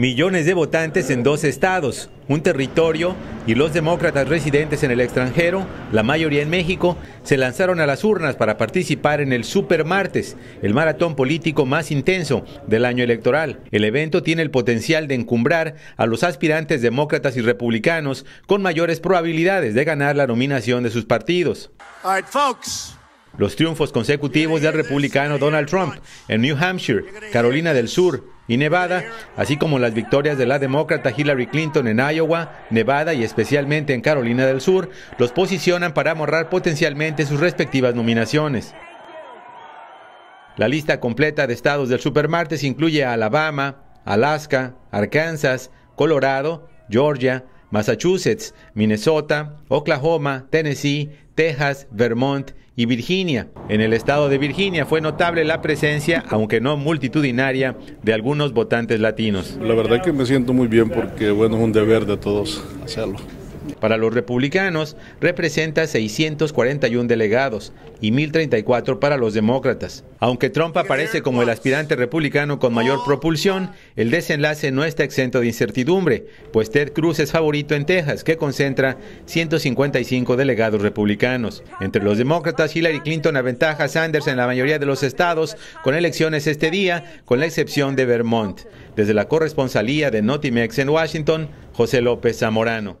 millones de votantes en dos estados, un territorio y los demócratas residentes en el extranjero, la mayoría en México, se lanzaron a las urnas para participar en el Super Martes, el maratón político más intenso del año electoral. El evento tiene el potencial de encumbrar a los aspirantes demócratas y republicanos con mayores probabilidades de ganar la nominación de sus partidos. Los triunfos consecutivos del republicano Donald Trump en New Hampshire, Carolina del Sur, y Nevada, así como las victorias de la demócrata Hillary Clinton en Iowa, Nevada y especialmente en Carolina del Sur, los posicionan para amorrar potencialmente sus respectivas nominaciones. La lista completa de estados del supermartes incluye a Alabama, Alaska, Arkansas, Colorado, Georgia, Massachusetts, Minnesota, Oklahoma, Tennessee, Texas, Vermont y Virginia. En el estado de Virginia fue notable la presencia, aunque no multitudinaria, de algunos votantes latinos. La verdad que me siento muy bien porque, bueno, es un deber de todos hacerlo. Para los republicanos representa 641 delegados y 1.034 para los demócratas. Aunque Trump aparece como el aspirante republicano con mayor propulsión, el desenlace no está exento de incertidumbre, pues Ted Cruz es favorito en Texas, que concentra 155 delegados republicanos. Entre los demócratas, Hillary Clinton aventaja a Sanders en la mayoría de los estados, con elecciones este día, con la excepción de Vermont. Desde la corresponsalía de Notimex en Washington, José López Zamorano.